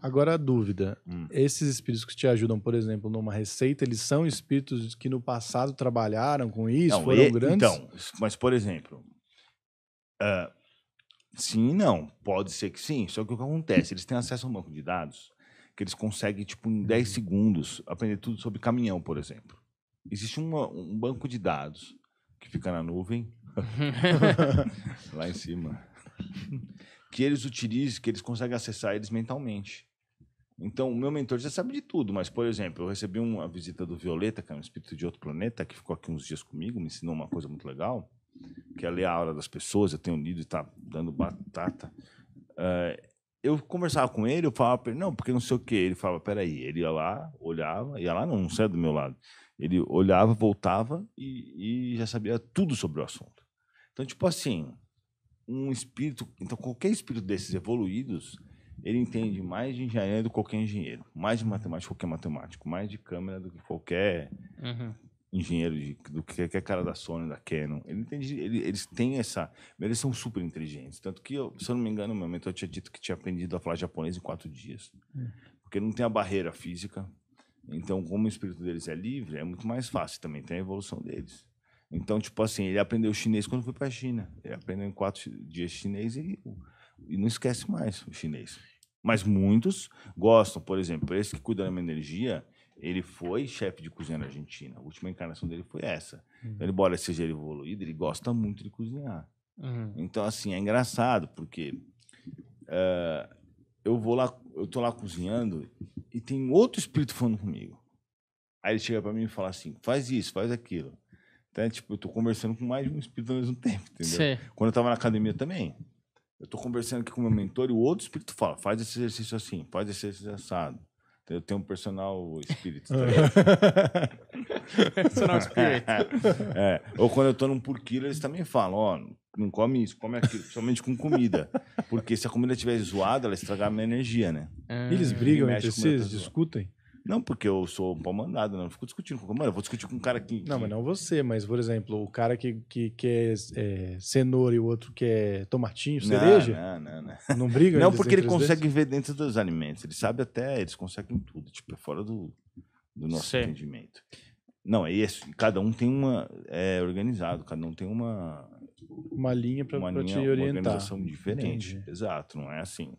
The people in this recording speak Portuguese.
Agora a dúvida: hum. esses espíritos que te ajudam, por exemplo, numa receita, eles são espíritos que no passado trabalharam com isso, não, foram e, grandes? Então, mas por exemplo, uh, sim e não. Pode ser que sim, só que o que acontece? Eles têm acesso a um banco de dados que eles conseguem, tipo, em 10 uhum. segundos, aprender tudo sobre caminhão, por exemplo. Existe uma, um banco de dados que fica na nuvem, lá em cima, que eles utilizam, que eles conseguem acessar eles mentalmente. Então, o meu mentor já sabe de tudo, mas, por exemplo, eu recebi uma visita do Violeta, que é um espírito de outro planeta, que ficou aqui uns dias comigo, me ensinou uma coisa muito legal, que é ler a aura das pessoas. Eu tenho lido e está dando batata. Uh, eu conversava com ele, eu falava para ele, não, porque não sei o quê. Ele falava, peraí, ele ia lá, olhava, ia lá, não, não do meu lado. Ele olhava, voltava e, e já sabia tudo sobre o assunto. Então, tipo assim, um espírito, então qualquer espírito desses evoluídos ele entende mais de engenharia do que qualquer engenheiro, mais de matemática do que qualquer matemático, mais de câmera do que qualquer uhum. engenheiro, de, do que qualquer cara da Sony, da Canon. Ele entende, ele, eles têm essa. Eles são super inteligentes. Tanto que, eu, se eu não me engano, no meu mentor tinha dito que tinha aprendido a falar japonês em quatro dias. Uhum. Porque não tem a barreira física. Então, como o espírito deles é livre, é muito mais fácil também, tem a evolução deles. Então, tipo assim, ele aprendeu chinês quando foi para a China. Ele aprendeu em quatro dias chinês e e não esquece mais o chinês. Mas muitos gostam, por exemplo, esse que cuida da minha energia, ele foi chefe de cozinha na Argentina. A última encarnação dele foi essa. Uhum. Então, embora seja evoluído, ele gosta muito de cozinhar. Uhum. Então, assim, é engraçado, porque uh, eu vou lá, eu tô lá cozinhando e tem outro espírito falando comigo. Aí ele chega para mim e fala assim: faz isso, faz aquilo. Então, é, tipo, eu tô conversando com mais de um espírito ao mesmo tempo, entendeu? Sim. Quando eu tava na academia também. Eu estou conversando aqui com o meu mentor e o outro espírito fala: faz esse exercício assim, faz esse exercício assado. Então, eu tenho um personal espírito. Tá personal espírito. é. Ou quando eu estou num porquilo, eles também falam: ó, não come isso, come aquilo, principalmente com comida. Porque se a comida estiver zoada, ela estraga a minha energia, né? Eles é. brigam entre si, eles discutem. Não, porque eu sou um pau mandado, não. Eu fico discutindo com. Mano, eu vou discutir com um cara que. Não, mas não você, mas, por exemplo, o cara que, que, que é, é cenoura e o outro que é tomatinho, cereja. Não, não, não. Não briga? Não, porque ele consegue desses? ver dentro dos alimentos. Ele sabe até, eles conseguem tudo. Tipo, é fora do, do nosso Sim. entendimento. Não, é isso. Cada um tem uma. É organizado, cada um tem uma. Uma linha para te orientar. Uma organização diferente. Entendi. Exato, não é assim.